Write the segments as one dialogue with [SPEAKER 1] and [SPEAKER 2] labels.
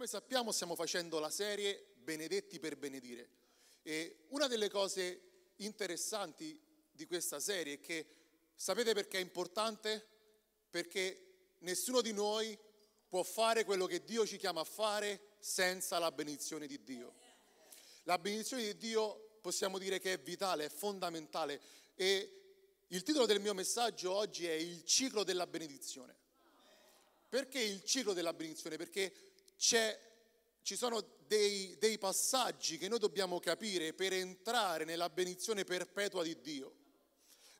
[SPEAKER 1] Come sappiamo stiamo facendo la serie Benedetti per benedire e una delle cose interessanti di questa serie è che sapete perché è importante? Perché nessuno di noi può fare quello che Dio ci chiama a fare senza la benedizione di Dio. La benedizione di Dio possiamo dire che è vitale, è fondamentale e il titolo del mio messaggio oggi è il ciclo della benedizione. Perché il ciclo della benedizione? Perché ci sono dei, dei passaggi che noi dobbiamo capire per entrare nella benedizione perpetua di Dio.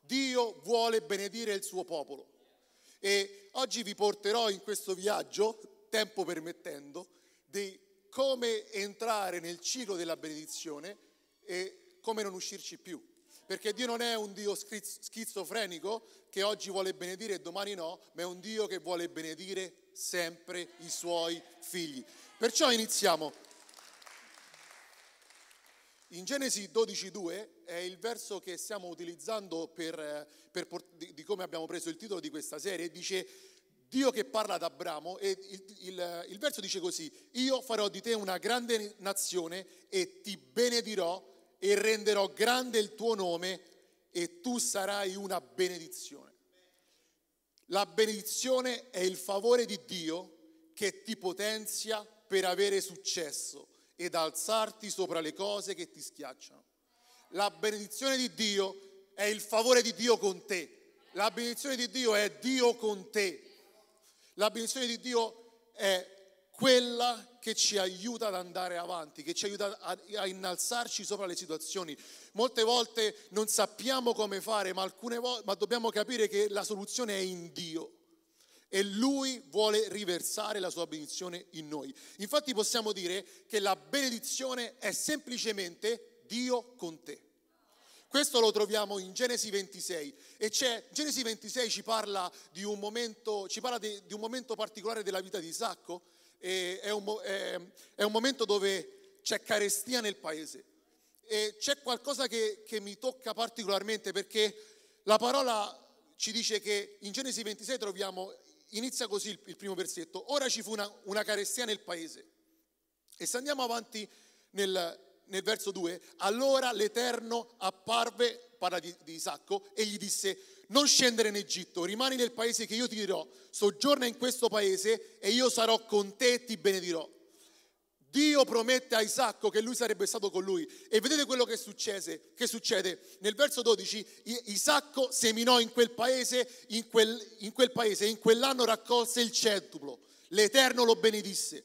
[SPEAKER 1] Dio vuole benedire il suo popolo. E oggi vi porterò in questo viaggio, tempo permettendo, di come entrare nel ciclo della benedizione e come non uscirci più. Perché Dio non è un Dio schizofrenico che oggi vuole benedire e domani no, ma è un Dio che vuole benedire sempre i suoi figli. Perciò iniziamo. In Genesi 12.2 è il verso che stiamo utilizzando per, eh, per, di, di come abbiamo preso il titolo di questa serie. Dice Dio che parla ad Abramo e il, il, il, verso dice così, io farò di te una grande nazione e ti benedirò e renderò grande il tuo nome e tu sarai una benedizione. La benedizione è il favore di Dio che ti potenzia per avere successo ed alzarti sopra le cose che ti schiacciano. La benedizione di Dio è il favore di Dio con te. La benedizione di Dio è Dio con te. La benedizione di Dio è quella che ci aiuta ad andare avanti, che ci aiuta a, a innalzarci sopra le situazioni. Molte volte non sappiamo come fare, ma, vo- ma dobbiamo capire che la soluzione è in Dio e Lui vuole riversare la sua benedizione in noi. Infatti possiamo dire che la benedizione è semplicemente Dio con te. Questo lo troviamo in Genesi 26 e c'è, Genesi 26 ci parla, di un, momento, ci parla di, di un momento particolare della vita di Isacco è un, è, è un momento dove c'è carestia nel paese. E c'è qualcosa che, che mi tocca particolarmente perché la parola ci dice che in Genesi 26 troviamo, inizia così il, il primo versetto, ora ci fu una, una, carestia nel paese. E se andiamo avanti nel, nel verso 2, allora l'Eterno apparve, parla di, di Isacco, e gli disse, non scendere in Egitto, rimani nel paese che io ti dirò, soggiorna in questo paese e io sarò con te e ti benedirò. Dio promette a Isacco che lui sarebbe stato con lui. E vedete quello che, successe, che succede. Nel verso 12 Isacco seminò in quel paese, in quel, in quel paese, in quell'anno raccolse il centuplo. L'Eterno lo benedisse.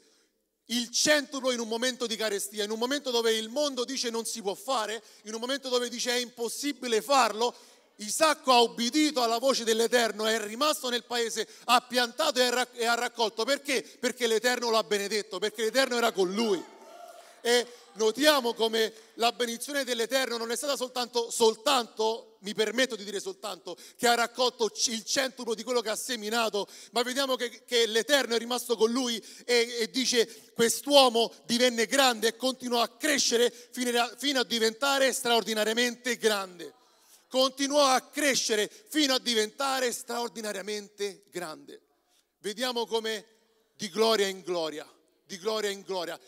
[SPEAKER 1] Il centuplo in un momento di carestia, in un momento dove il mondo dice non si può fare, in un momento dove dice è impossibile farlo, Isacco ha obbedito alla voce dell'Eterno, è rimasto nel paese, ha piantato e ha raccolto. Perché? Perché l'Eterno l'ha benedetto, perché l'Eterno era con lui. E notiamo come la benedizione dell'Eterno non è stata soltanto, soltanto, mi permetto di dire soltanto, che ha raccolto il centuplo di quello che ha seminato, ma vediamo che, che l'Eterno è rimasto con lui e, e, dice quest'uomo divenne grande e continuò a crescere fino a, fino a diventare straordinariamente grande continuò a crescere fino a diventare straordinariamente grande. Vediamo come di gloria in gloria, di gloria in gloria.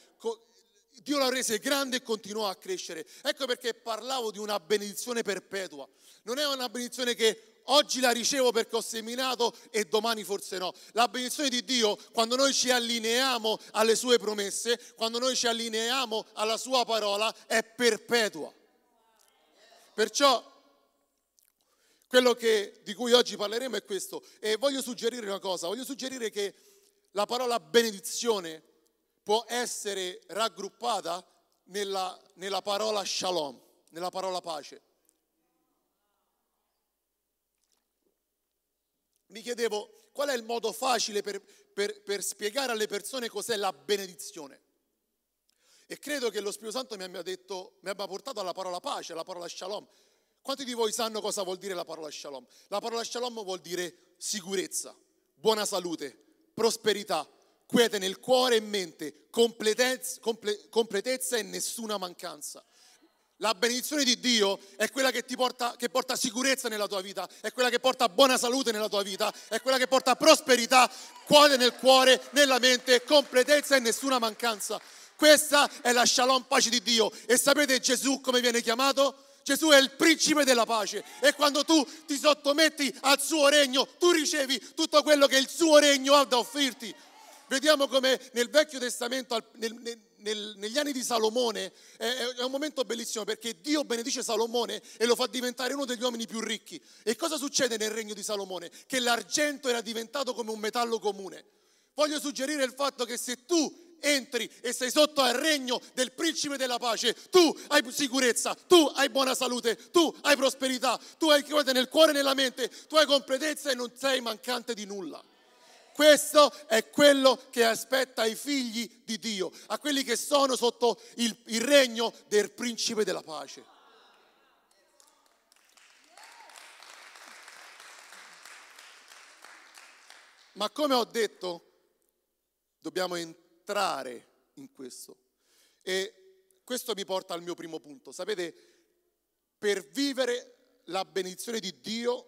[SPEAKER 1] Dio l'ha rese grande e continuò a crescere. Ecco perché parlavo di una benedizione perpetua. Non è una benedizione che oggi la ricevo perché ho seminato e domani forse no. La benedizione di Dio, quando noi ci allineiamo alle sue promesse, quando noi ci allineiamo alla sua parola, è perpetua. Perciò quello che, di cui oggi parleremo è questo. E voglio suggerire una cosa, voglio suggerire che la parola benedizione può essere raggruppata nella, nella parola shalom, nella parola pace. Mi chiedevo qual è il modo facile per, per, per spiegare alle persone cos'è la benedizione. E credo che lo Spirito Santo mi abbia, detto, mi abbia portato alla parola pace, alla parola shalom. Quanti di voi sanno cosa vuol dire la parola shalom? La parola shalom vuol dire sicurezza, buona salute, prosperità, quiete nel cuore e mente, completezza, comple, completezza e nessuna mancanza. La benedizione di Dio è quella che, porta, che porta sicurezza nella tua vita, è quella che porta buona salute nella tua vita, è quella che porta prosperità, cuore nel cuore, nella mente, completezza e nessuna mancanza. Questa è la shalom pace di Dio. E sapete Gesù come viene chiamato? Gesù è il principe della pace e quando tu ti sottometti al suo regno, tu ricevi tutto quello che il suo regno ha da offrirti. Vediamo come nel Vecchio Testamento, nel, nel, nel, negli anni di Salomone, è, è un momento bellissimo perché Dio benedice Salomone e lo fa diventare uno degli uomini più ricchi. E cosa succede nel regno di Salomone? Che l'argento era diventato come un metallo comune. Voglio suggerire il fatto che se tu entri e sei sotto al regno del principe della pace, tu hai sicurezza, tu hai buona salute, tu hai prosperità, tu hai quiete nel cuore e nella mente, tu hai completezza e non sei mancante di nulla. Questo è quello che aspetta ai figli di Dio, a quelli che sono sotto il, il regno del principe della pace. Ma come ho detto, dobbiamo entrare entrare in questo. E questo mi porta al mio primo punto. Sapete, per vivere la benedizione di Dio,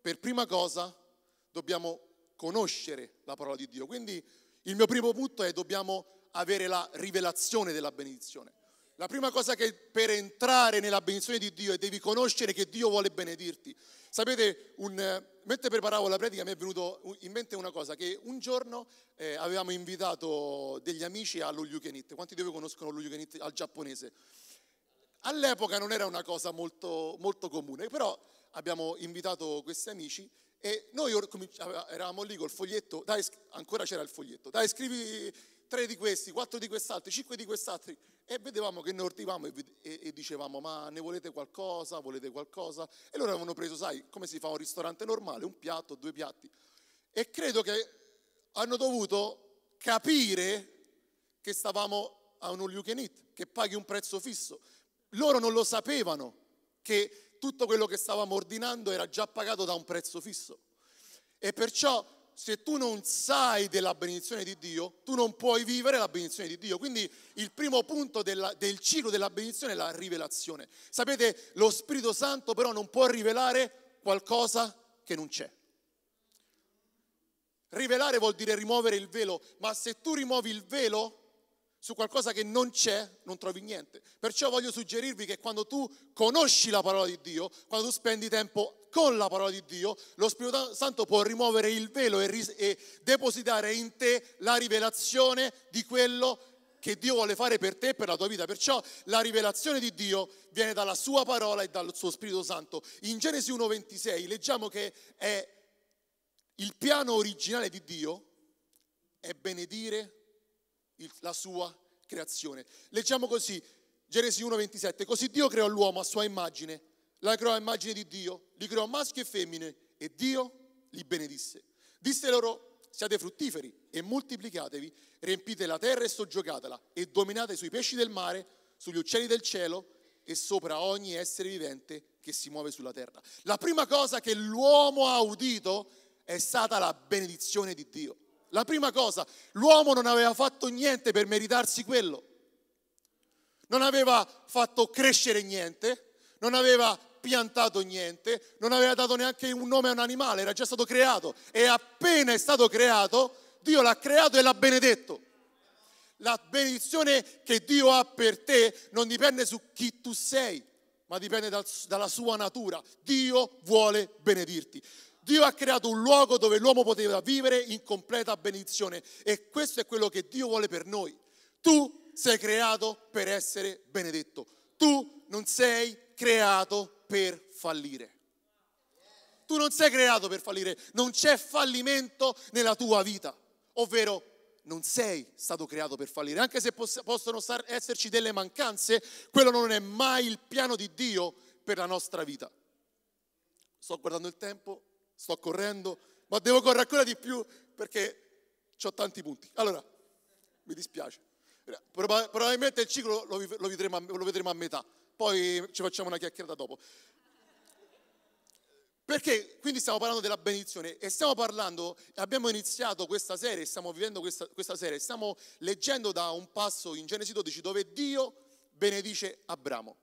[SPEAKER 1] per prima cosa dobbiamo conoscere la parola di Dio. Quindi il mio primo punto è dobbiamo avere la rivelazione della benedizione. La prima cosa che per entrare nella benedizione di Dio è devi conoscere che Dio vuole benedirti. Sapete, un, mentre preparavo la predica mi è venuto in mente una cosa, che un giorno eh, avevamo invitato degli amici allo Yukenit. Quanti di voi conoscono lo Yukenit al giapponese? All'epoca non era una cosa molto, molto comune, però abbiamo invitato questi amici e noi eravamo lì col foglietto, dai, ancora c'era il foglietto, dai scrivi tre di questi, quattro di quest'altro, cinque di quest'altro e vedevamo che noi ordivamo e, e, e, dicevamo ma ne volete qualcosa, volete qualcosa? E loro avevano preso, sai, come si fa un ristorante normale, un piatto, due piatti. E credo che hanno dovuto capire che stavamo a un all you eat, che paghi un prezzo fisso. Loro non lo sapevano che tutto quello che stavamo ordinando era già pagato da un prezzo fisso. E perciò se tu non sai della benedizione di Dio, tu non puoi vivere la benedizione di Dio. Quindi il primo punto della, del ciclo della benedizione è la rivelazione. Sapete, lo Spirito Santo però non può rivelare qualcosa che non c'è. Rivelare vuol dire rimuovere il velo, ma se tu rimuovi il velo su qualcosa che non c'è, non trovi niente. Perciò voglio suggerirvi che quando tu conosci la parola di Dio, quando tu spendi tempo con la parola di Dio, lo Spirito Santo può rimuovere il velo e, ris- e depositare in te la rivelazione di quello che Dio vuole fare per te e per la tua vita. Perciò la rivelazione di Dio viene dalla sua parola e dal suo Spirito Santo. In Genesi 1.26 leggiamo che è il piano originale di Dio è benedire il, la sua creazione. Leggiamo così, Genesi 1.27, così Dio creò l'uomo a sua immagine, la creò a immagine di Dio, li creò maschi e femmine e Dio li benedisse. Disse loro, siate fruttiferi e moltiplicatevi, riempite la terra e soggiogatela e dominate sui pesci del mare, sugli uccelli del cielo e sopra ogni essere vivente che si muove sulla terra. La prima cosa che l'uomo ha udito è stata la benedizione di Dio. La prima cosa, l'uomo non aveva fatto niente per meritarsi quello, non aveva fatto crescere niente, non aveva piantato niente, non aveva dato neanche un nome a un animale, era già stato creato e appena è stato creato, Dio l'ha creato e l'ha benedetto. La benedizione che Dio ha per te non dipende su chi tu sei, ma dipende dal, dalla sua natura. Dio vuole benedirti. Dio ha creato un luogo dove l'uomo poteva vivere in completa benedizione e questo è quello che Dio vuole per noi. Tu sei creato per essere benedetto. Tu non sei creato per fallire. Tu non sei creato per fallire, non c'è fallimento nella tua vita, ovvero non sei stato creato per fallire, anche se poss- possono star- esserci delle mancanze, quello non è mai il piano di Dio per la nostra vita. Sto guardando il tempo, sto correndo, ma devo correre ancora di più perché ho tanti punti. Allora, mi dispiace. Probabilmente il ciclo lo, vedremo a, lo vedremo a metà poi ci facciamo una chiacchierata dopo. Perché quindi stiamo parlando della benedizione e stiamo parlando, abbiamo iniziato questa serie, stiamo vivendo questa, questa serie, stiamo leggendo da un passo in Genesi 12 dove Dio benedice Abramo.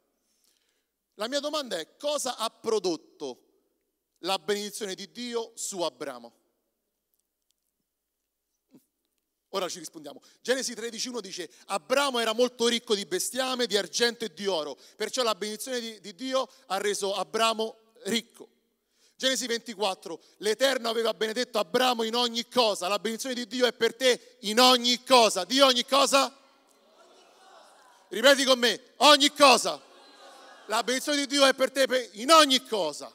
[SPEAKER 1] La mia domanda è cosa ha prodotto la benedizione di Dio su Abramo? Ora ci rispondiamo. Genesi 13.1 dice, Abramo era molto ricco di bestiame, di argento e di oro, perciò la benedizione di, di Dio ha reso Abramo ricco. Genesi 24, l'Eterno aveva benedetto Abramo in ogni cosa, la benedizione di Dio è per te in ogni cosa, di ogni cosa? Ripeti con me, ogni cosa. La benedizione di Dio è per te in ogni cosa.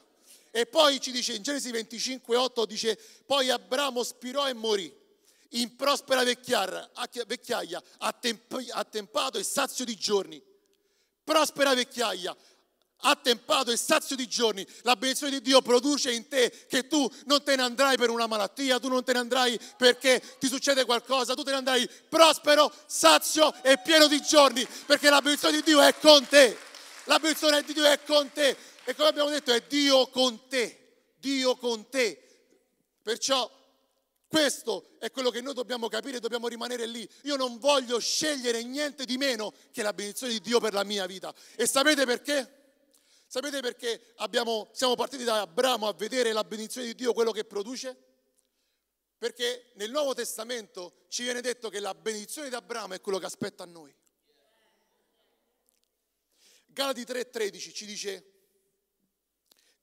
[SPEAKER 1] E poi ci dice in Genesi 25, 8, dice, poi Abramo spirò e morì in prospera vecchiaia, attempato e sazio di giorni. Prospera vecchiaia, attempato e sazio di giorni. La benedizione di Dio produce in te che tu non te ne andrai per una malattia, tu non te ne andrai perché ti succede qualcosa, tu te ne andrai prospero, sazio e pieno di giorni, perché la benedizione di Dio è con te. La benedizione di Dio è con te. E come abbiamo detto, è Dio con te. Dio con te. Perciò questo è quello che noi dobbiamo capire, dobbiamo rimanere lì. Io non voglio scegliere niente di meno che la benedizione di Dio per la mia vita. E sapete perché? Sapete perché abbiamo, siamo partiti da Abramo a vedere la benedizione di Dio, quello che produce? Perché nel Nuovo Testamento ci viene detto che la benedizione di Abramo è quello che aspetta a noi. Galati 3:13 ci dice,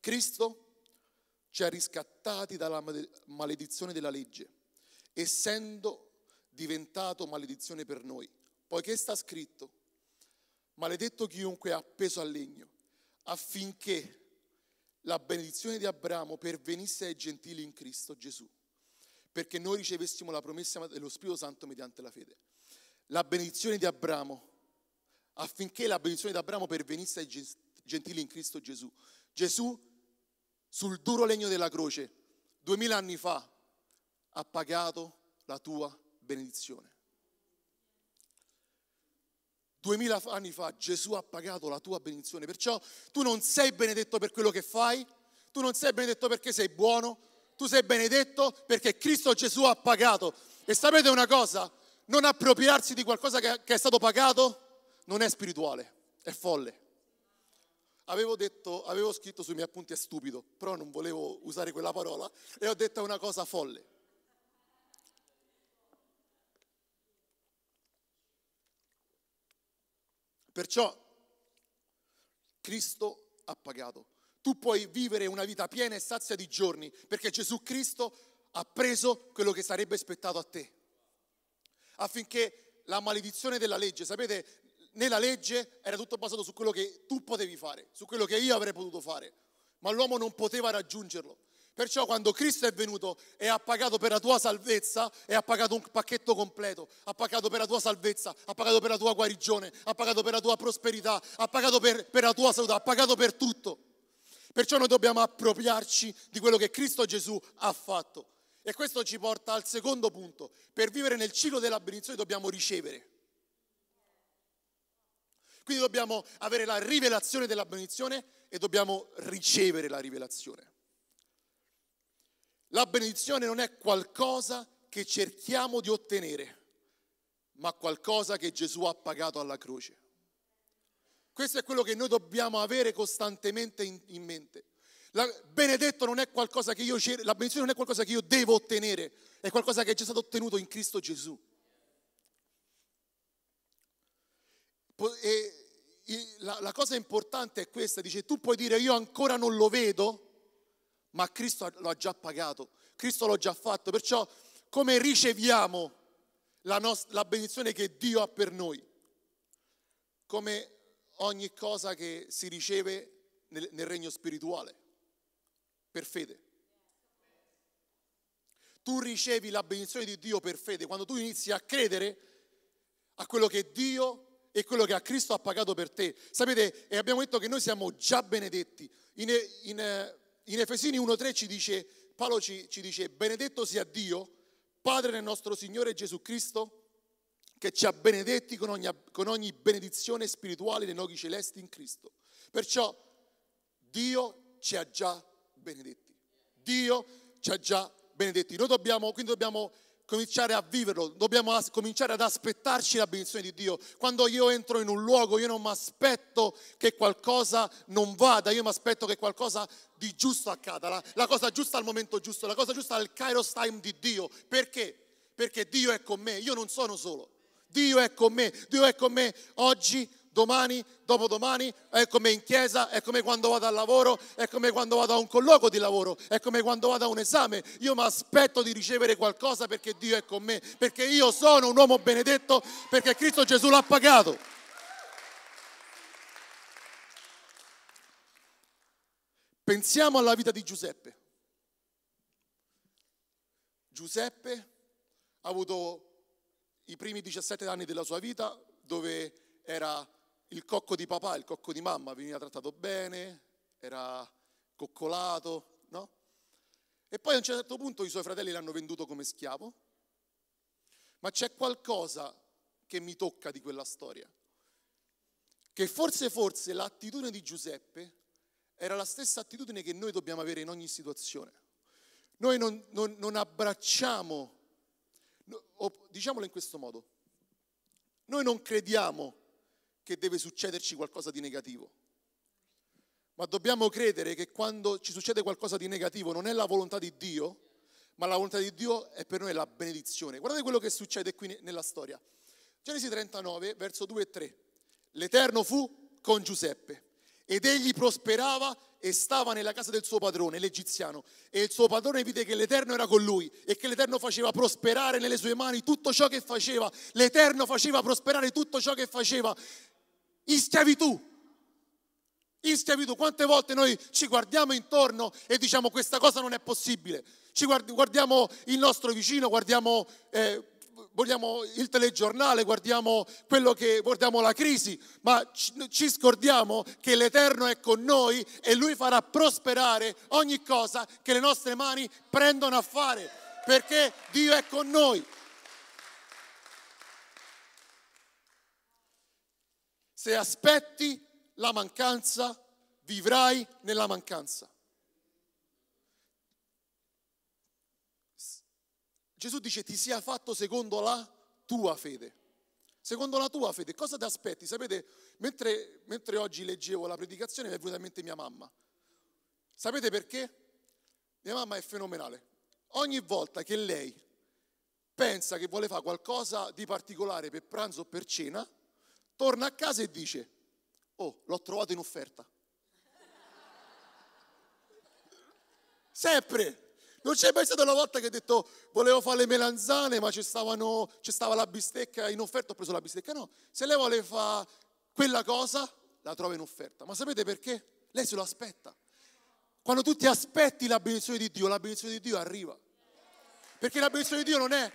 [SPEAKER 1] Cristo ci ha riscattati dalla maledizione della legge, essendo diventato maledizione per noi, poiché sta scritto, maledetto chiunque è appeso al legno, affinché la benedizione di Abramo pervenisse ai gentili in Cristo Gesù, perché noi ricevessimo la promessa dello Spirito Santo mediante la fede. La benedizione di Abramo, affinché la benedizione di Abramo pervenisse ai gentili in Cristo Gesù. Gesù sul duro legno della croce, duemila anni fa, ha pagato la tua benedizione. Duemila anni fa Gesù ha pagato la tua benedizione, perciò tu non sei benedetto per quello che fai, tu non sei benedetto perché sei buono, tu sei benedetto perché Cristo Gesù ha pagato. E sapete una cosa? Non appropriarsi di qualcosa che è stato pagato non è spirituale, è folle. Avevo, detto, avevo scritto sui miei appunti è stupido, però non volevo usare quella parola e ho detto una cosa folle. Perciò Cristo ha pagato. Tu puoi vivere una vita piena e sazia di giorni perché Gesù Cristo ha preso quello che sarebbe spettato a te. Affinché la maledizione della legge, sapete, nella legge era tutto basato su quello che tu potevi fare, su quello che io avrei potuto fare, ma l'uomo non poteva raggiungerlo. Perciò quando Cristo è venuto e ha pagato per la tua salvezza, e ha pagato un pacchetto completo, ha pagato per la tua salvezza, ha pagato per la tua guarigione, ha pagato per la tua prosperità, ha pagato per, per la tua salute, ha pagato per tutto. Perciò noi dobbiamo appropriarci di quello che Cristo Gesù ha fatto. E questo ci porta al secondo punto. Per vivere nel ciclo della benedizione dobbiamo ricevere. Quindi dobbiamo avere la rivelazione della benedizione e dobbiamo ricevere la rivelazione. La benedizione non è qualcosa che cerchiamo di ottenere, ma qualcosa che Gesù ha pagato alla croce. Questo è quello che noi dobbiamo avere costantemente in, in mente. La, benedetto non è qualcosa che io cer- la benedizione non è qualcosa che io devo ottenere, è qualcosa che è già stato ottenuto in Cristo Gesù. E la, la cosa importante è questa, dice tu puoi dire io ancora non lo vedo, ma Cristo lo ha già pagato, Cristo l'ha già fatto, perciò come riceviamo la, nostra, la, benedizione che Dio ha per noi? Come ogni cosa che si riceve nel, nel regno spirituale, per fede. Tu ricevi la benedizione di Dio per fede, quando tu inizi a credere a quello che Dio ha e quello che a Cristo ha pagato per te. Sapete, e abbiamo detto che noi siamo già benedetti. In, in, eh, in Efesini 1.3 ci dice, Paolo ci, ci dice, benedetto sia Dio, Padre del nostro Signore Gesù Cristo, che ci ha benedetti con ogni, con ogni benedizione spirituale nei luoghi celesti in Cristo. Perciò Dio ci ha già benedetti. Dio ci ha già benedetti. Noi dobbiamo, quindi dobbiamo cominciare a viverlo, dobbiamo as- cominciare ad aspettarci la benedizione di Dio. Quando io entro in un luogo, io non mi aspetto che qualcosa non vada, io mi aspetto che qualcosa di giusto accada, la, la cosa giusta al momento giusto, la cosa giusta al kairos time di Dio. Perché? Perché Dio è con me, io non sono solo. Dio è con me, Dio è con me oggi, domani, dopodomani, è come in chiesa, è come quando vado al lavoro, è come quando vado a un colloquio di lavoro, è come quando vado a un esame. Io mi aspetto di ricevere qualcosa perché Dio è con me, perché io sono un uomo benedetto, perché Cristo Gesù l'ha pagato. Pensiamo alla vita di Giuseppe. Giuseppe ha avuto i primi 17 anni della sua vita dove era il cocco di papà, il cocco di mamma veniva trattato bene, era coccolato, no? E poi a un certo punto i suoi fratelli l'hanno venduto come schiavo, ma c'è qualcosa che mi tocca di quella storia, che forse forse l'attitudine di Giuseppe era la stessa attitudine che noi dobbiamo avere in ogni situazione. Noi non, non, non abbracciamo, diciamolo in questo modo, noi non crediamo che deve succederci qualcosa di negativo. Ma dobbiamo credere che quando ci succede qualcosa di negativo non è la volontà di Dio, ma la volontà di Dio è per noi la benedizione. Guardate quello che succede qui nella storia. Genesi 39, verso 2 e 3. L'Eterno fu con Giuseppe ed egli prosperava e stava nella casa del suo padrone, l'egiziano, e il suo padrone vide che l'Eterno era con lui e che l'Eterno faceva prosperare nelle sue mani tutto ciò che faceva, l'Eterno faceva prosperare tutto ciò che faceva in schiavitù. In schiavitù, quante volte noi ci guardiamo intorno e diciamo questa cosa non è possibile. Ci guardiamo il nostro vicino, guardiamo, eh, guardiamo il telegiornale, guardiamo, che, guardiamo la crisi, ma ci scordiamo che l'Eterno è con noi e Lui farà prosperare ogni cosa che le nostre mani prendono a fare, perché Dio è con noi. Se aspetti la mancanza, vivrai nella mancanza. Gesù dice ti sia fatto secondo la tua fede. Secondo la tua fede, cosa ti aspetti? Sapete, mentre, mentre oggi leggevo la predicazione mi è venuta in mente mia mamma. Sapete perché? Mia mamma è fenomenale. Ogni volta che lei pensa che vuole fare qualcosa di particolare per pranzo o per cena, torna a casa e dice, oh, l'ho trovato in offerta. Sempre. Non c'è mai stata una volta che ho detto volevo fare le melanzane, ma c'è, stava la bistecca in offerta, ho preso la bistecca. No, se lei vuole fare quella cosa, la trova in offerta. Ma sapete perché? Lei se lo aspetta. Quando tu ti aspetti la benedizione di Dio, la benedizione di Dio arriva. Perché la benedizione di Dio non è,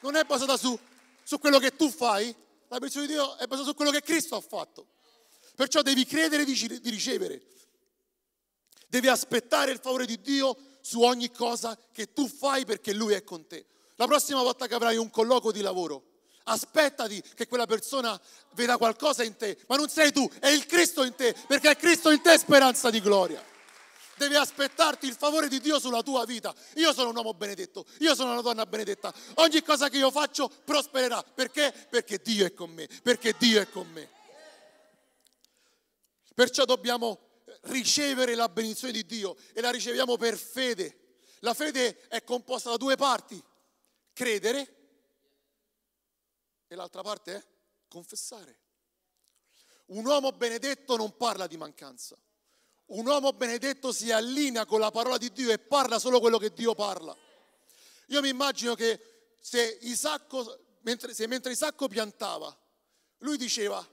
[SPEAKER 1] non è basata su, su quello che tu fai, la persona di Dio è basata su quello che Cristo ha fatto. Perciò devi credere di, ricevere. Devi aspettare il favore di Dio su ogni cosa che tu fai perché Lui è con te. La prossima volta che avrai un colloquio di lavoro, aspettati che quella persona veda qualcosa in te, ma non sei tu, è il Cristo in te, perché è Cristo in te speranza di gloria devi aspettarti il favore di Dio sulla tua vita. Io sono un uomo benedetto, io sono una donna benedetta. Ogni cosa che io faccio prospererà. Perché? Perché Dio è con me, perché Dio è con me. Perciò dobbiamo ricevere la benedizione di Dio e la riceviamo per fede. La fede è composta da due parti, credere e l'altra parte è confessare. Un uomo benedetto non parla di mancanza un uomo benedetto si allinea con la parola di Dio e parla solo quello che Dio parla. Io mi immagino che se Isacco, mentre, se mentre Isacco piantava, lui diceva,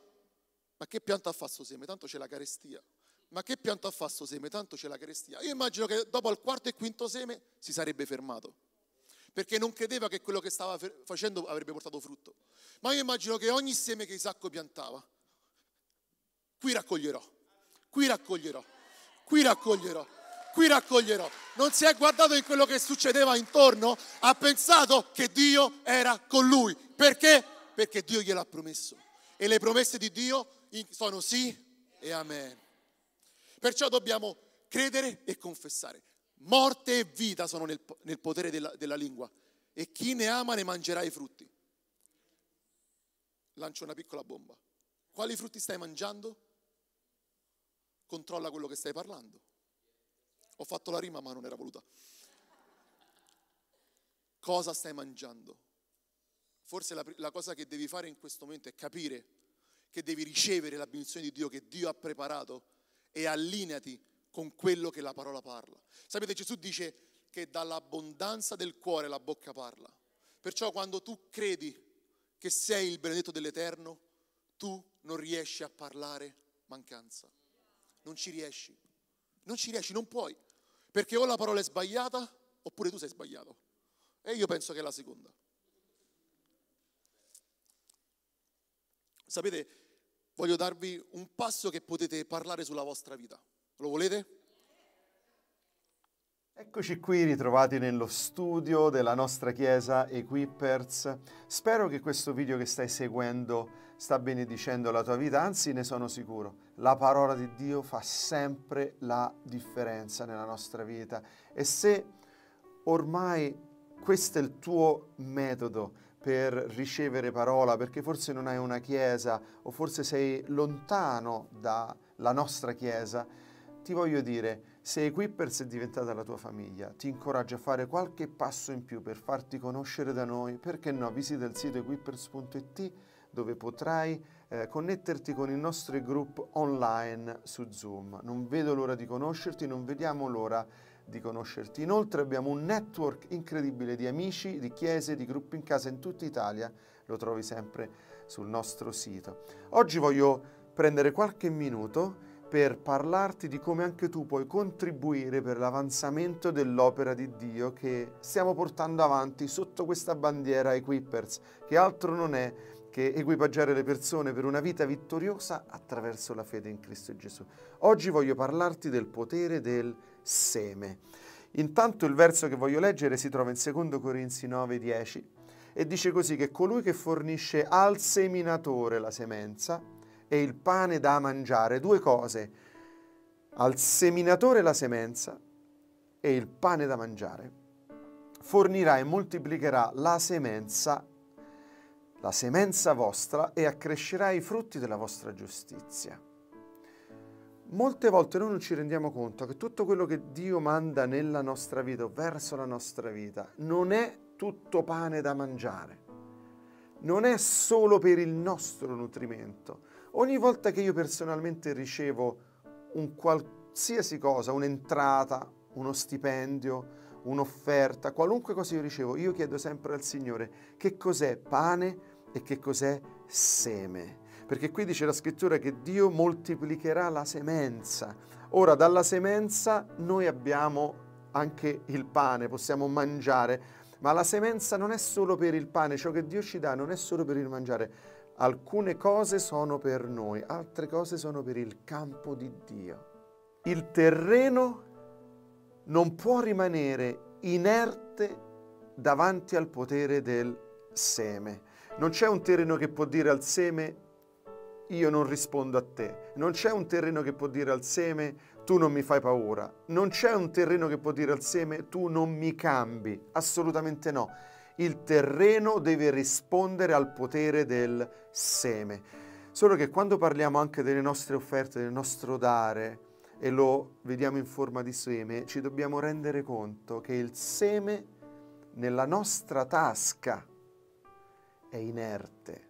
[SPEAKER 1] ma che pianta fa fatto seme? Tanto c'è la carestia. Ma che pianta fa fatto seme? Tanto c'è la carestia. Io immagino che dopo al quarto e quinto seme si sarebbe fermato, perché non credeva che quello che stava facendo avrebbe portato frutto. Ma io immagino che ogni seme che Isacco piantava, qui raccoglierò, qui raccoglierò qui raccoglierò, qui raccoglierò. Non si è guardato in quello che succedeva intorno, ha pensato che Dio era con lui. Perché? Perché Dio gliel'ha promesso. E le promesse di Dio sono sì e amen. Perciò dobbiamo credere e confessare. Morte e vita sono nel, nel potere della, della lingua e chi ne ama ne mangerà i frutti. Lancio una piccola bomba. Quali frutti stai mangiando? controlla quello che stai parlando. Ho fatto la rima ma non era voluta. Cosa stai mangiando? Forse la, la cosa che devi fare in questo momento è capire che devi ricevere la benedizione di Dio che Dio ha preparato e allineati con quello che la parola parla. Sapete, Gesù dice che dall'abbondanza del cuore la bocca parla. Perciò quando tu credi che sei il benedetto dell'Eterno, tu non riesci a parlare mancanza non ci riesci. Non ci riesci, non puoi. Perché o la parola è sbagliata oppure tu sei sbagliato. E io penso che è la seconda. Sapete, voglio darvi un passo che potete parlare sulla vostra vita. Lo volete?
[SPEAKER 2] Eccoci qui ritrovati nello studio della nostra chiesa Equippers. Spero che questo video che stai seguendo sta benedicendo la tua vita, anzi ne sono sicuro, la parola di Dio fa sempre la differenza nella nostra vita e se ormai questo è il tuo metodo per ricevere parola, perché forse non hai una chiesa o forse sei lontano dalla nostra chiesa, ti voglio dire, sei qui per se è diventata la tua famiglia. Ti incoraggio a fare qualche passo in più per farti conoscere da noi. Perché no? Visita il sito equippers.it dove potrai eh, connetterti con il nostro gruppo online su Zoom. Non vedo l'ora di conoscerti, non vediamo l'ora di conoscerti. Inoltre abbiamo un network incredibile di amici, di chiese, di gruppi in casa in tutta Italia, lo trovi sempre sul nostro sito. Oggi voglio prendere qualche minuto per parlarti di come anche tu puoi contribuire per l'avanzamento dell'opera di Dio che stiamo portando avanti sotto questa bandiera Equippers, che altro non è che equipaggiare le persone per una vita vittoriosa attraverso la fede in Cristo Gesù. Oggi voglio parlarti del potere del seme. Intanto il verso che voglio leggere si trova in 2 Corinzi 9:10 e dice così che colui che fornisce al seminatore la semenza e il pane da mangiare, due cose, al seminatore la semenza e il pane da mangiare, fornirà e moltiplicherà la semenza la semenza vostra e accrescerà i frutti della vostra giustizia. Molte volte noi non ci rendiamo conto che tutto quello che Dio manda nella nostra vita o verso la nostra vita non è tutto pane da mangiare, non è solo per il nostro nutrimento. Ogni volta che io personalmente ricevo un qualsiasi cosa, un'entrata, uno stipendio, un'offerta, qualunque cosa io ricevo, io chiedo sempre al Signore che cos'è pane e che cos'è seme. Perché qui dice la scrittura che Dio moltiplicherà la semenza. Ora dalla semenza noi abbiamo anche il pane, possiamo mangiare, ma la semenza non è solo per il pane, ciò che Dio ci dà non è solo per il mangiare. Alcune cose sono per noi, altre cose sono per il campo di Dio. Il terreno non può rimanere inerte davanti al potere del seme. Non c'è un terreno che può dire al seme io non rispondo a te. Non c'è un terreno che può dire al seme tu non mi fai paura. Non c'è un terreno che può dire al seme tu non mi cambi. Assolutamente no. Il terreno deve rispondere al potere del seme. Solo che quando parliamo anche delle nostre offerte, del nostro dare, e lo vediamo in forma di seme, ci dobbiamo rendere conto che il seme nella nostra tasca è inerte,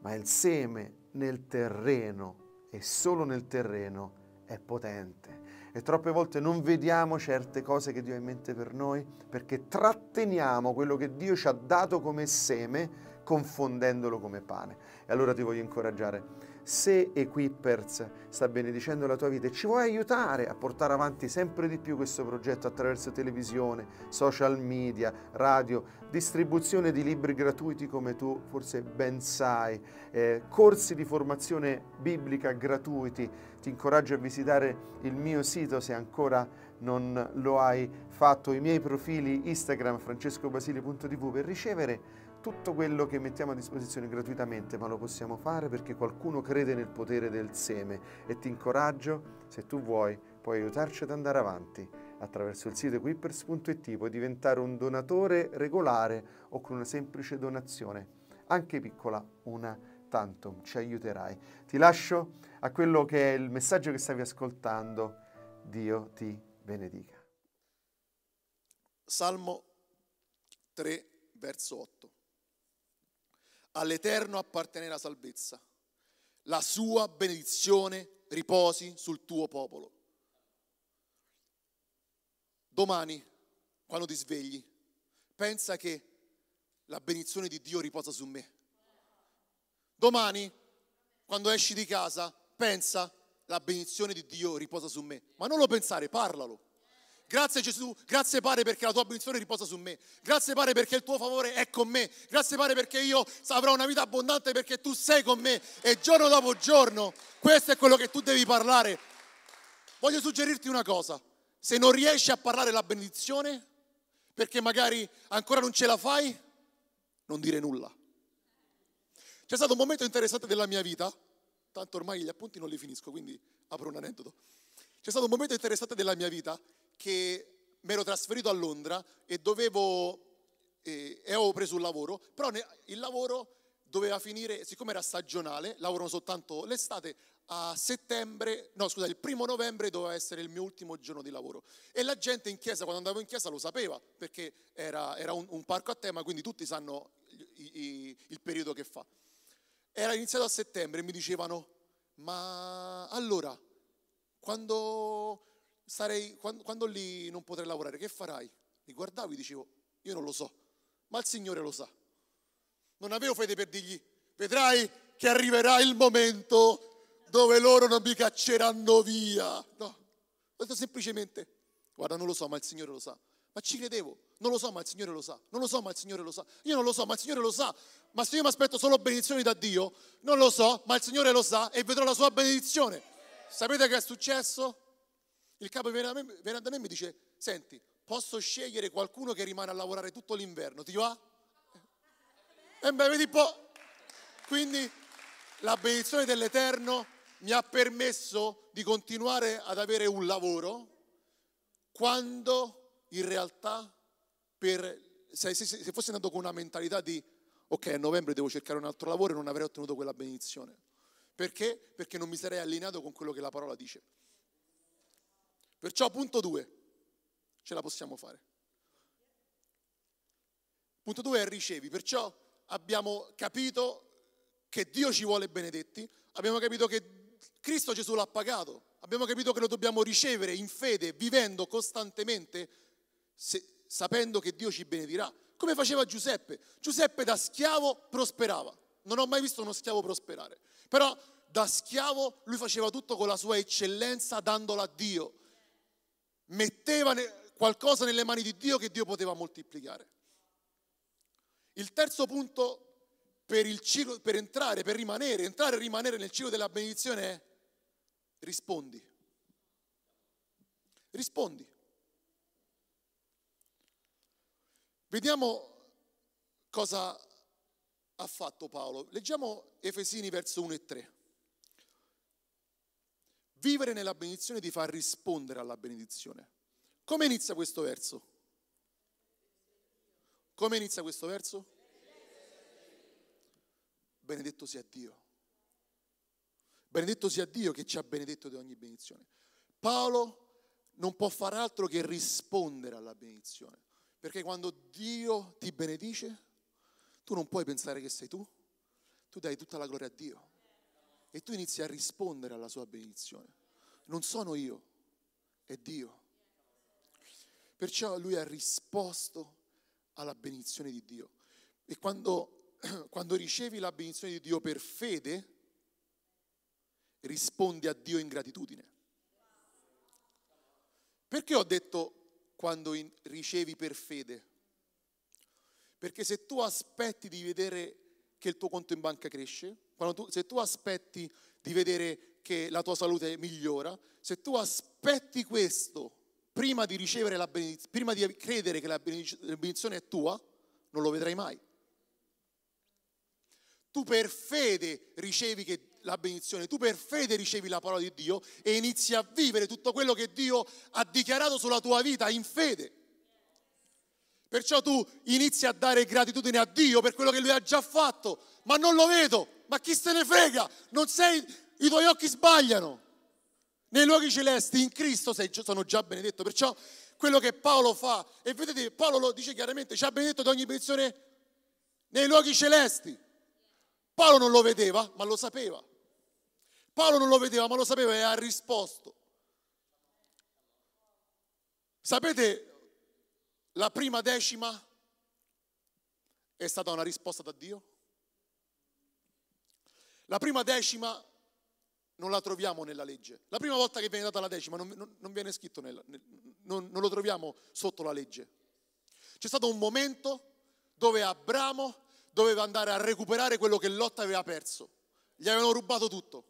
[SPEAKER 2] ma il seme nel terreno e solo nel terreno è potente. E troppe volte non vediamo certe cose che Dio ha in mente per noi perché tratteniamo quello che Dio ci ha dato come seme confondendolo come pane. E allora ti voglio incoraggiare se Equippers sta benedicendo la tua vita e ci vuoi aiutare a portare avanti sempre di più questo progetto attraverso televisione, social media, radio, distribuzione di libri gratuiti come tu forse ben sai, eh, corsi di formazione biblica gratuiti, ti incoraggio a visitare il mio sito se ancora non lo hai fatto, i miei profili Instagram francescobasile.tv per ricevere tutto quello che mettiamo a disposizione gratuitamente, ma lo possiamo fare perché qualcuno crede nel potere del seme e ti incoraggio, se tu vuoi, puoi aiutarci ad andare avanti attraverso il sito equippers.it puoi diventare un donatore regolare o con una semplice donazione, anche piccola, una tantum, ci aiuterai. Ti lascio a quello che è il messaggio che stavi ascoltando. Dio ti benedica.
[SPEAKER 1] Salmo 3, verso 8 all'Eterno appartiene la salvezza. La sua benedizione riposi sul tuo popolo. Domani, quando ti svegli, pensa che la benedizione di Dio riposa su me. Domani, quando esci di casa, pensa la benedizione di Dio riposa su me. Ma non lo pensare, parlalo. Grazie Gesù, grazie Padre perché la tua benedizione riposa su me. Grazie Padre perché il tuo favore è con me. Grazie Padre perché io avrò una vita abbondante perché tu sei con me e giorno dopo giorno questo è quello che tu devi parlare. Voglio suggerirti una cosa. Se non riesci a parlare la benedizione perché magari ancora non ce la fai, non dire nulla. C'è stato un momento interessante della mia vita, tanto ormai gli appunti non li finisco, quindi apro un aneddoto. C'è stato un momento interessante della mia vita che mi ero trasferito a Londra e dovevo, e avevo preso un lavoro, però il lavoro doveva finire, siccome era stagionale, lavorano soltanto l'estate, a settembre, no scusa, il primo novembre doveva essere il mio ultimo giorno di lavoro. E la gente in chiesa, quando andavo in chiesa lo sapeva, perché era, era un, un, parco a tema, quindi tutti sanno i, i, il periodo che fa. Era iniziato a settembre e mi dicevano, ma allora, quando sarei, quando, quando lì non potrei lavorare, che farai? Mi guardavi e dicevo, io non lo so, ma il Signore lo sa. Non avevo fede per dirgli, vedrai che arriverà il momento dove loro non mi cacceranno via. No, ho detto semplicemente, guarda non lo so, ma il Signore lo sa. Ma ci credevo, non lo so, ma il Signore lo sa. Non lo so, ma il Signore lo sa. Io non lo so, ma il Signore lo sa. Ma se io mi aspetto solo benedizioni da Dio, non lo so, ma il Signore lo sa e vedrò la sua benedizione. Sapete che è successo? Il capo viene da, me, e mi dice, senti, posso scegliere qualcuno che rimane a lavorare tutto l'inverno, ti va? E eh, eh, beh, vedi un po'. Quindi la benedizione dell'Eterno mi ha permesso di continuare ad avere un lavoro quando in realtà per, se, se, se fossi andato con una mentalità di ok a novembre devo cercare un altro lavoro e non avrei ottenuto quella benedizione. Perché? Perché non mi sarei allineato con quello che la parola dice. Perciò punto 2, ce la possiamo fare. Punto 2 è ricevi, perciò abbiamo capito che Dio ci vuole benedetti, abbiamo capito che Cristo Gesù l'ha pagato, abbiamo capito che lo dobbiamo ricevere in fede, vivendo costantemente, se, sapendo che Dio ci benedirà. Come faceva Giuseppe? Giuseppe da schiavo prosperava, non ho mai visto uno schiavo prosperare, però da schiavo lui faceva tutto con la sua eccellenza dandola a Dio metteva qualcosa nelle mani di Dio che Dio poteva moltiplicare. Il terzo punto per, ciclo, per entrare, per rimanere, entrare e rimanere nel ciclo della benedizione è rispondi. Rispondi. Vediamo cosa ha fatto Paolo. Leggiamo Efesini verso 1 e 3. Vivere nella benedizione ti fa rispondere alla benedizione. Come inizia questo verso? Come inizia questo verso? Benedetto sia Dio. Benedetto sia Dio che ci ha benedetto di ogni benedizione. Paolo non può far altro che rispondere alla benedizione. Perché quando Dio ti benedice, tu non puoi pensare che sei tu, tu dai tutta la gloria a Dio e tu inizi a rispondere alla sua benedizione. Non sono io, è Dio. Perciò lui ha risposto alla benedizione di Dio. E quando, quando ricevi la benedizione di Dio per fede, rispondi a Dio in gratitudine. Perché ho detto quando in, ricevi per fede? Perché se tu aspetti di vedere che il tuo conto in banca cresce, tu, se tu aspetti di vedere che la tua salute migliora, se tu aspetti questo prima di, prima di credere che la benedizione è tua, non lo vedrai mai. Tu per fede ricevi che la benedizione, tu per fede ricevi la parola di Dio e inizi a vivere tutto quello che Dio ha dichiarato sulla tua vita in fede. Perciò tu inizi a dare gratitudine a Dio per quello che Lui ha già fatto, ma non lo vedo, ma chi se ne frega? Non sei, i tuoi occhi sbagliano. Nei luoghi celesti, in Cristo sei, sono già benedetto. Perciò quello che Paolo fa, e vedete, Paolo lo dice chiaramente, ci ha benedetto di ogni benedizione nei luoghi celesti. Paolo non lo vedeva, ma lo sapeva. Paolo non lo vedeva, ma lo sapeva e ha risposto. Sapete, la prima decima è stata una risposta da Dio? La prima decima non la troviamo nella legge. La prima volta che viene data la decima non, non, non viene scritto, nella, nel, non, non lo troviamo sotto la legge. C'è stato un momento dove Abramo doveva andare a recuperare quello che Lotta aveva perso. Gli avevano rubato tutto.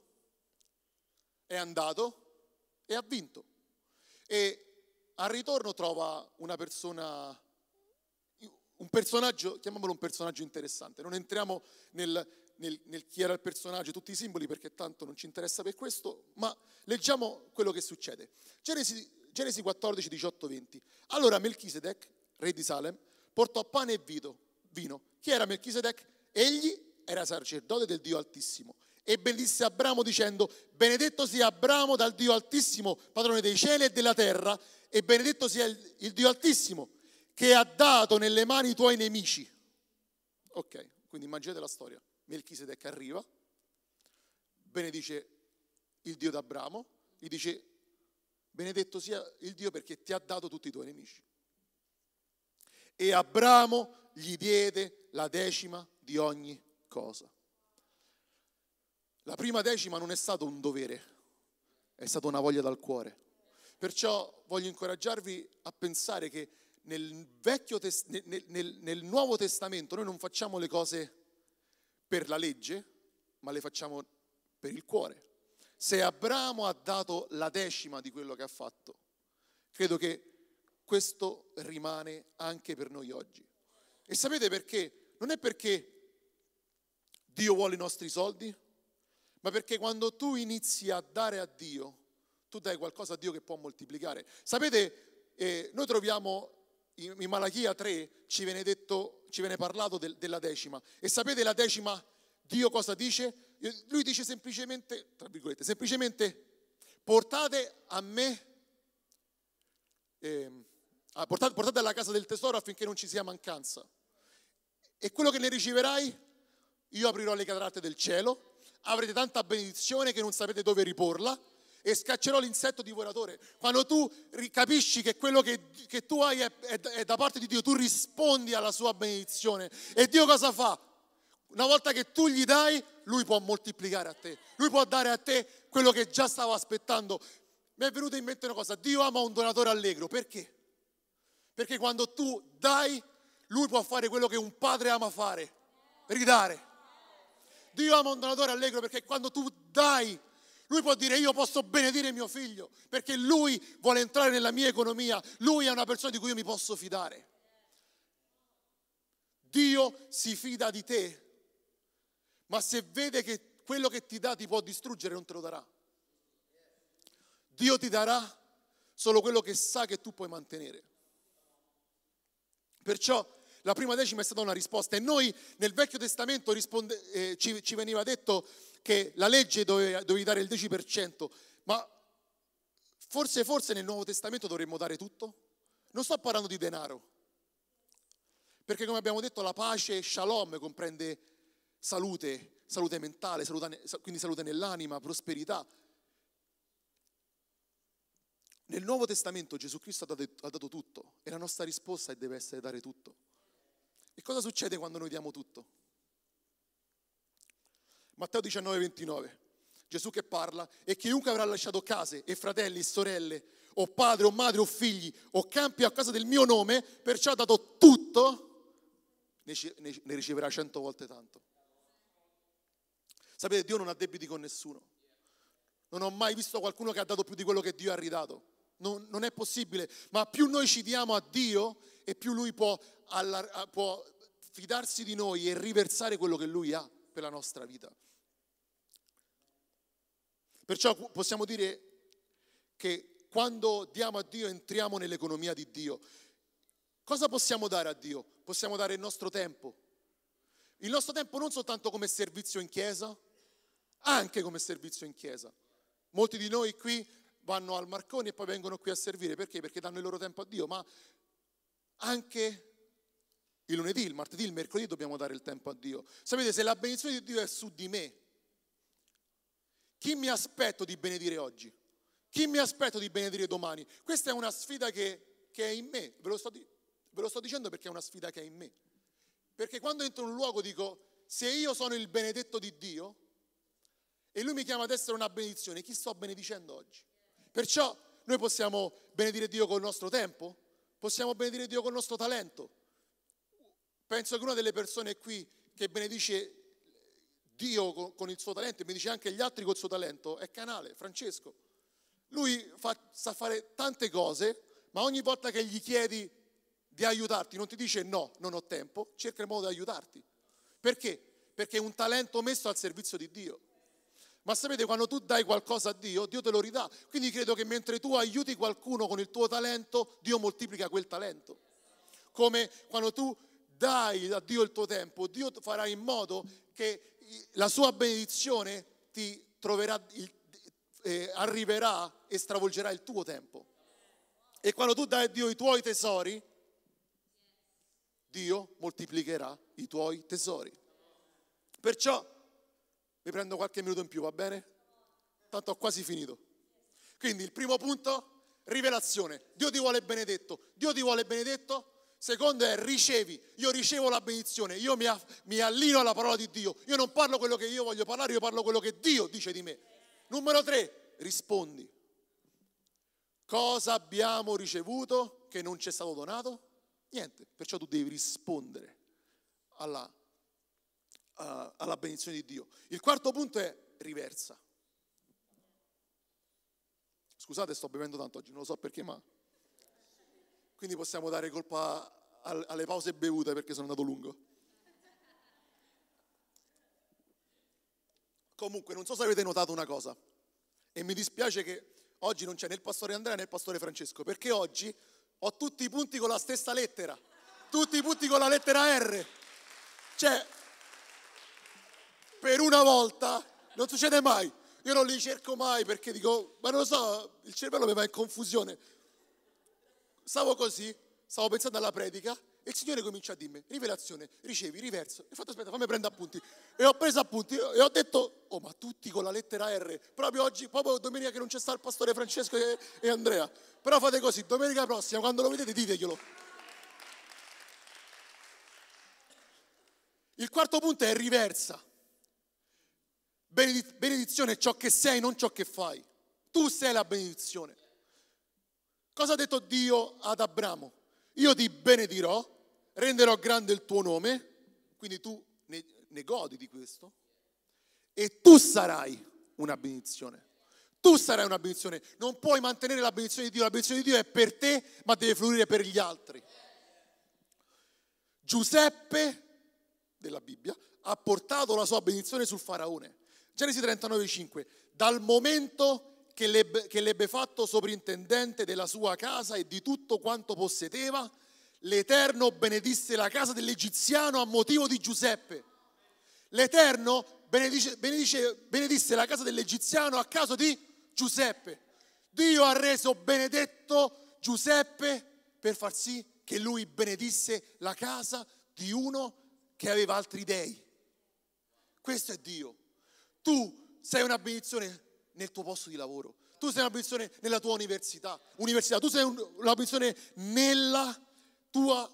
[SPEAKER 1] È andato e ha vinto. E al ritorno trova una persona, un personaggio, chiamiamolo un personaggio interessante. Non entriamo nel, nel, nel chi era il personaggio, tutti i simboli perché tanto non ci interessa per questo, ma leggiamo quello che succede. Genesi, Genesi 14, 18, 20. Allora Melchisedec, re di Salem, portò pane e vino. vino. Chi era Melchisedec? Egli era sacerdote del Dio Altissimo e benedisse Abramo dicendo benedetto sia Abramo dal Dio Altissimo, padrone dei cieli e della terra, e benedetto sia il, il Dio Altissimo che ha dato nelle mani i tuoi nemici. Ok, quindi immaginate la storia. Melchisedec arriva, benedice il Dio d'Abramo, gli dice benedetto sia il Dio perché ti ha dato tutti i tuoi nemici. E Abramo gli diede la decima di ogni cosa. La prima decima non è stato un dovere, è stata una voglia dal cuore. Perciò voglio incoraggiarvi a pensare che nel, Vecchio, nel, nel, nel Nuovo Testamento noi non facciamo le cose per la legge, ma le facciamo per il cuore. Se Abramo ha dato la decima di quello che ha fatto, credo che questo rimane anche per noi oggi. E sapete perché? Non è perché Dio vuole i nostri soldi, ma perché quando tu inizi a dare a Dio, tu dai qualcosa a Dio che può moltiplicare. Sapete, eh, noi troviamo in, in Malachia 3, ci viene detto ci viene parlato del, della decima. E sapete la decima, Dio cosa dice? Lui dice semplicemente, tra virgolette, semplicemente portate a me, eh, portate, portate alla casa del tesoro affinché non ci sia mancanza. E quello che ne riceverai, io aprirò le cataratte del cielo, avrete tanta benedizione che non sapete dove riporla e scaccerò l'insetto divoratore. Quando tu capisci che quello che, che tu hai è, è, è, da parte di Dio, tu rispondi alla sua benedizione. E Dio cosa fa? Una volta che tu gli dai, lui può moltiplicare a te. Lui può dare a te quello che già stavo aspettando. Mi è venuta in mente una cosa, Dio ama un donatore allegro. Perché? Perché quando tu dai, lui può fare quello che un padre ama fare, ridare. Dio ama un donatore allegro perché quando tu dai lui può dire io posso benedire mio figlio perché lui vuole entrare nella mia economia, lui è una persona di cui io mi posso fidare. Dio si fida di te, ma se vede che quello che ti dà ti può distruggere non te lo darà. Dio ti darà solo quello che sa che tu puoi mantenere. Perciò la prima decima è stata una risposta e noi nel Vecchio Testamento risponde, eh, ci, ci veniva detto che la legge dovevi dare il 10%, ma forse, forse nel Nuovo Testamento dovremmo dare tutto? Non sto parlando di denaro, perché come abbiamo detto la pace, shalom, comprende salute, salute mentale, salute, quindi salute nell'anima, prosperità. Nel Nuovo Testamento Gesù Cristo ha dato, ha dato tutto e la nostra risposta deve essere dare tutto. E cosa succede quando noi diamo tutto? Matteo 19, 29. Gesù che parla e chiunque avrà lasciato case e fratelli e sorelle o padre o madre o figli o campi a casa del mio nome, perciò ha dato tutto, ne riceverà cento volte tanto. Sapete, Dio non ha debiti con nessuno. Non ho mai visto qualcuno che ha dato più di quello che Dio ha ridato. Non, non è possibile, ma più noi ci diamo a Dio e più Lui può, allar- può fidarsi di noi e riversare quello che Lui ha per la nostra vita. Perciò possiamo dire che quando diamo a Dio entriamo nell'economia di Dio. Cosa possiamo dare a Dio? Possiamo dare il nostro tempo. Il nostro tempo non soltanto come servizio in chiesa, anche come servizio in chiesa. Molti di noi qui vanno al Marconi e poi vengono qui a servire. Perché? Perché danno il loro tempo a Dio, ma anche il lunedì, il martedì, il mercoledì dobbiamo dare il tempo a Dio. Sapete, se la benedizione di Dio è su di me, chi mi aspetto di benedire oggi? Chi mi aspetto di benedire domani? Questa è una sfida che, che è in me, ve lo, sto, ve lo sto dicendo perché è una sfida che è in me. Perché quando entro in un luogo dico, se io sono il benedetto di Dio e lui mi chiama ad essere una benedizione, chi sto benedicendo oggi? Perciò noi possiamo benedire Dio col nostro tempo, possiamo benedire Dio col nostro talento. Penso che una delle persone qui che benedice Dio con, il suo talento, e mi dice anche gli altri col suo talento, è canale, Francesco. Lui fa, sa fare tante cose, ma ogni volta che gli chiedi di aiutarti, non ti dice no, non ho tempo, cerca il modo di aiutarti. Perché? Perché è un talento messo al servizio di Dio. Ma sapete, quando tu dai qualcosa a Dio, Dio te lo ridà. Quindi credo che mentre tu aiuti qualcuno con il tuo talento, Dio moltiplica quel talento. Come quando tu dai a Dio il tuo tempo, Dio farà in modo che la sua benedizione ti troverà, eh, arriverà e stravolgerà il tuo tempo. E quando tu dai a Dio i tuoi tesori, Dio moltiplicherà i tuoi tesori. Perciò mi prendo qualche minuto in più, va bene? Tanto ho quasi finito. Quindi il primo punto, rivelazione. Dio ti vuole benedetto. Dio ti vuole benedetto Secondo è ricevi, io ricevo la benedizione, io mi, mi allino alla parola di Dio, io non parlo quello che io voglio parlare, io parlo quello che Dio dice di me. Numero tre, rispondi. Cosa abbiamo ricevuto che non ci è stato donato? Niente, perciò tu devi rispondere alla, uh, alla benedizione di Dio. Il quarto punto è riversa. Scusate, sto bevendo tanto oggi, non lo so perché, ma quindi possiamo dare colpa alle pause bevute perché sono andato lungo. Comunque, non so se avete notato una cosa, e mi dispiace che oggi non c'è né il pastore Andrea né il pastore Francesco, perché oggi ho tutti i punti con la stessa lettera, tutti i punti con la lettera R. Cioè, per una volta non succede mai. Io non li cerco mai perché dico, ma non lo so, il cervello mi va in confusione. Stavo così, stavo pensando alla predica e il Signore comincia a dirmi, rivelazione, ricevi, riverso. E ho fatto aspetta, fammi prendere appunti. E ho preso appunti e ho detto, oh ma tutti con la lettera R, proprio oggi, proprio domenica che non c'è sta il pastore Francesco e, e Andrea. Però fate così, domenica prossima, quando lo vedete diteglielo. Il quarto punto è riversa. Benedizione è ciò che sei, non ciò che fai. Tu sei la benedizione. Cosa ha detto Dio ad Abramo? Io ti benedirò, renderò grande il tuo nome, quindi tu ne, ne godi di questo, e tu sarai una benedizione. Tu sarai una benedizione. Non puoi mantenere la benedizione di Dio, la benedizione di Dio è per te, ma deve fluire per gli altri. Giuseppe della Bibbia ha portato la sua benedizione sul faraone. Genesi 39,5. Dal momento che l'ebbe, che l'ebbe fatto soprintendente della sua casa e di tutto quanto possedeva, l'Eterno benedisse la casa dell'egiziano a motivo di Giuseppe. L'Eterno benedice, benedice, benedisse la casa dell'egiziano a causa di Giuseppe. Dio ha reso benedetto Giuseppe per far sì che lui benedisse la casa di uno che aveva altri dei. Questo è Dio. Tu sei una benedizione nel tuo posto di lavoro, tu sei una benedizione nella tua università, università. tu sei una benedizione nella tua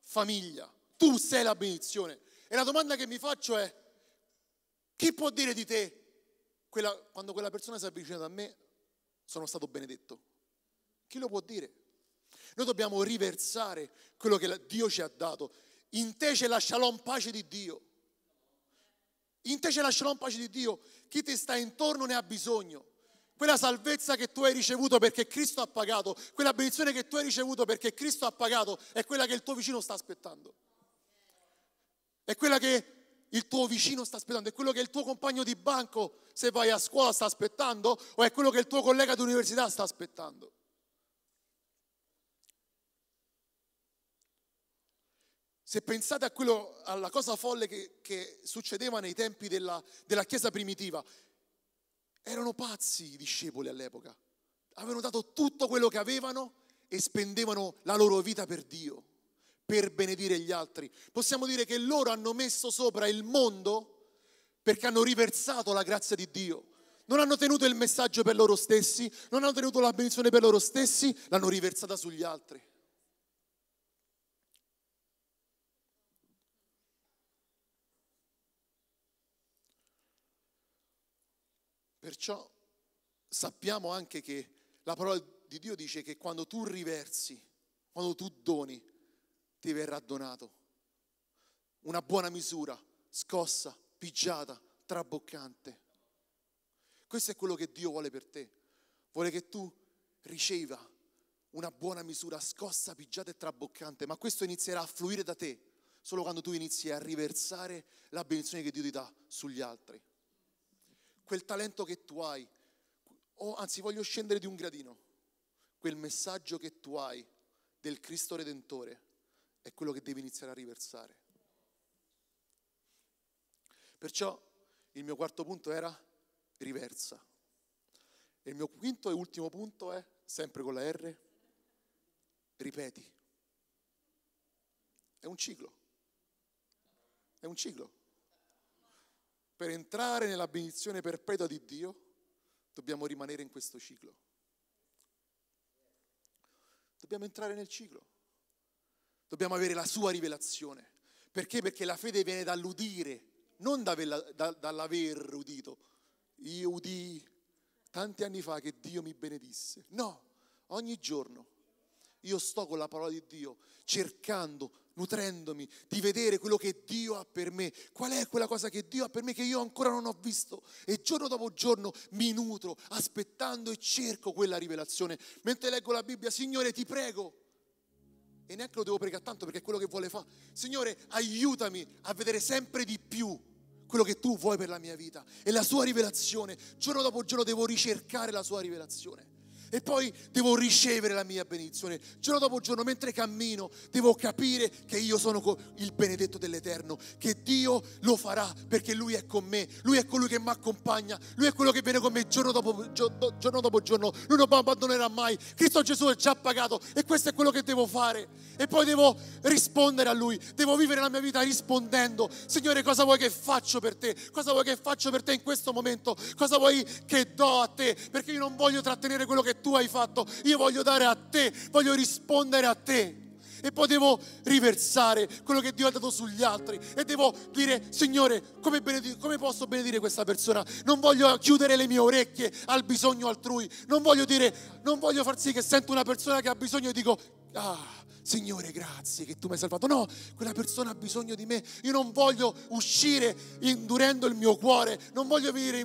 [SPEAKER 1] famiglia, tu sei la benedizione. E la domanda che mi faccio è, chi può dire di te quella, quando quella persona si è avvicinata a me, sono stato benedetto? Chi lo può dire? Noi dobbiamo riversare quello che Dio ci ha dato. In te c'è la shalom pace di Dio. In te c'è la shalom pace di Dio, chi ti sta intorno ne ha bisogno. Quella salvezza che tu hai ricevuto perché Cristo ha pagato, quella benedizione che tu hai ricevuto perché Cristo ha pagato, è quella che il tuo vicino sta aspettando. È quella che il tuo vicino sta aspettando, è quello che il tuo compagno di banco, se vai a scuola, sta aspettando, o è quello che il tuo collega di università sta aspettando. Se pensate a quello, alla cosa folle che, che succedeva nei tempi della, della Chiesa primitiva, erano pazzi i discepoli all'epoca. Avevano dato tutto quello che avevano e spendevano la loro vita per Dio, per benedire gli altri. Possiamo dire che loro hanno messo sopra il mondo perché hanno riversato la grazia di Dio. Non hanno tenuto il messaggio per loro stessi, non hanno tenuto la benedizione per loro stessi, l'hanno riversata sugli altri. Perciò sappiamo anche che la parola di Dio dice che quando tu riversi, quando tu doni, ti verrà donato. Una buona misura, scossa, pigiata, traboccante. Questo è quello che Dio vuole per te. Vuole che tu riceva una buona misura, scossa, pigiata e traboccante, ma questo inizierà a fluire da te solo quando tu inizi a riversare la benedizione che Dio ti dà sugli altri quel talento che tu hai, o anzi voglio scendere di un gradino, quel messaggio che tu hai del Cristo Redentore è quello che devi iniziare a riversare. Perciò il mio quarto punto era riversa. E il mio quinto e ultimo punto è, sempre con la R, ripeti. È un ciclo. È un ciclo per entrare nella benedizione perpetua di Dio, dobbiamo rimanere in questo ciclo. Dobbiamo entrare nel ciclo. Dobbiamo avere la sua rivelazione. Perché? Perché la fede viene dall'udire, non dall'aver udito. Io udii tanti anni fa che Dio mi benedisse. No, ogni giorno io sto con la parola di Dio cercando nutrendomi di vedere quello che Dio ha per me. Qual è quella cosa che Dio ha per me che io ancora non ho visto? E giorno dopo giorno mi nutro aspettando e cerco quella rivelazione. Mentre leggo la Bibbia, Signore, ti prego. E neanche lo devo pregare tanto perché è quello che vuole fare. Signore, aiutami a vedere sempre di più quello che tu vuoi per la mia vita. E la sua rivelazione, giorno dopo giorno devo ricercare la sua rivelazione e poi devo ricevere la mia benedizione. Giorno dopo giorno, mentre cammino, devo capire che io sono il benedetto dell'Eterno, che Dio lo farà perché Lui è con me, Lui è colui che mi accompagna, Lui è quello che viene con me giorno dopo giorno, dopo giorno. Lui non mi abbandonerà mai. Cristo Gesù è già pagato e questo è quello che devo fare. E poi devo rispondere a Lui, devo vivere la mia vita rispondendo, Signore, cosa vuoi che faccio per te? Cosa vuoi che faccio per te in questo momento? Cosa vuoi che do a te? Perché io non voglio trattenere quello che tu hai fatto, io voglio dare a te, voglio rispondere a te. E poi devo riversare quello che Dio ha dato sugli altri. E devo dire, Signore, come, bened- come posso benedire questa persona? Non voglio chiudere le mie orecchie al bisogno altrui. Non voglio dire, non voglio far sì che sento una persona che ha bisogno e dico, ah, Signore, grazie che tu mi hai salvato. No, quella persona ha bisogno di me. Io non voglio uscire indurendo il mio cuore, non voglio venire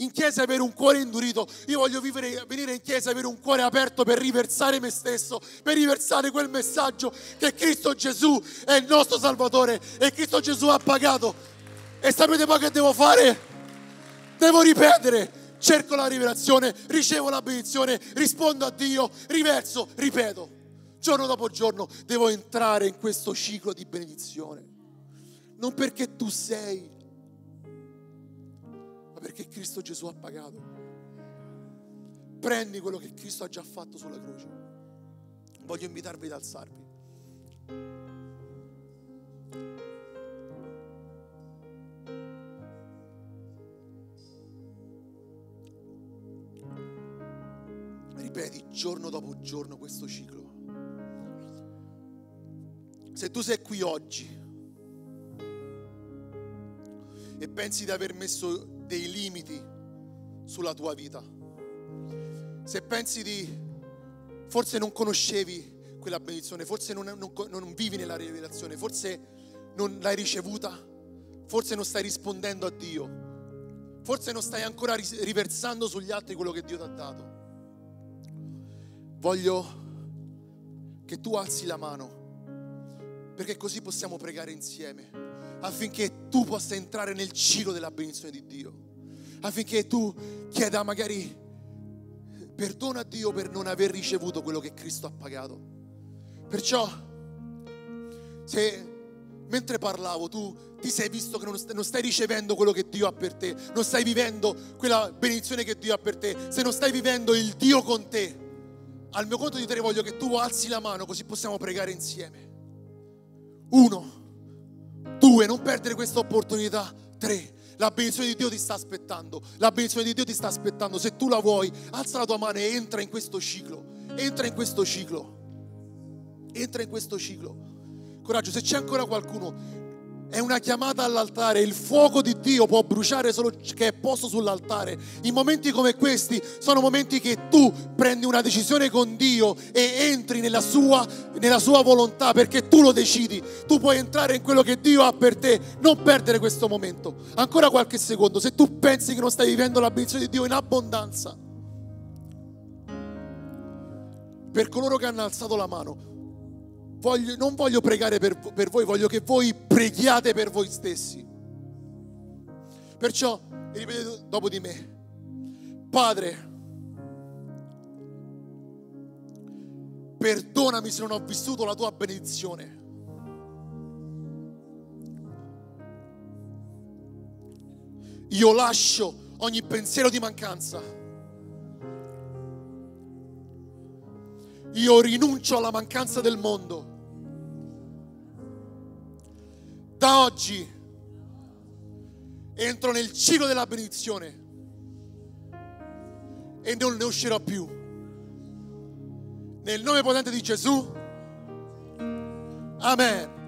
[SPEAKER 1] in chiesa avere un cuore indurito, io voglio vivere, venire in chiesa avere un cuore aperto per riversare me stesso, per riversare quel messaggio che Cristo Gesù è il nostro Salvatore e Cristo Gesù ha pagato. E sapete poi che devo fare? Devo ripetere. Cerco la rivelazione, ricevo la benedizione, rispondo a Dio, riverso, ripeto. Giorno dopo giorno devo entrare in questo ciclo di benedizione. Non perché tu sei perché Cristo Gesù ha pagato. Prendi quello che Cristo ha già fatto sulla croce. Voglio invitarvi ad alzarvi. Ripeti giorno dopo giorno questo ciclo. Se tu sei qui oggi e pensi di aver messo dei limiti sulla tua vita. Se pensi di forse non conoscevi quella benedizione, forse non, non, non vivi nella rivelazione, forse non l'hai ricevuta, forse non stai rispondendo a Dio, forse non stai ancora riversando sugli altri quello che Dio ti ha dato. Voglio che tu alzi la mano, perché così possiamo pregare insieme affinché tu possa entrare nel ciclo della benedizione di Dio, affinché tu chieda magari perdono a Dio per non aver ricevuto quello che Cristo ha pagato. Perciò, se mentre parlavo tu ti sei visto che non stai, non stai ricevendo quello che Dio ha per te, non stai vivendo quella benedizione che Dio ha per te, se non stai vivendo il Dio con te, al mio conto di tre voglio che tu alzi la mano così possiamo pregare insieme. Uno. Due, non perdere questa opportunità. Tre, la benedizione di Dio ti sta aspettando. La benedizione di Dio ti sta aspettando. Se tu la vuoi, alza la tua mano e entra in questo ciclo. Entra in questo ciclo. Entra in questo ciclo. Coraggio, se c'è ancora qualcuno è una chiamata all'altare, il fuoco di Dio può bruciare solo che è posto sull'altare. In momenti come questi sono momenti che tu prendi una decisione con Dio e entri nella sua, nella sua volontà perché tu lo decidi. Tu puoi entrare in quello che Dio ha per te, non perdere questo momento. Ancora qualche secondo, se tu pensi che non stai vivendo la benedizione di Dio in abbondanza, per coloro che hanno alzato la mano, voglio, non voglio pregare per, per voi, voglio che voi preghiate per voi stessi. Perciò ripeto dopo di me, Padre, perdonami se non ho vissuto la tua benedizione. Io lascio ogni pensiero di mancanza. Io rinuncio alla mancanza del mondo. Da oggi entro nel ciclo della benedizione e non ne uscirò più. Nel nome potente di Gesù. Amen.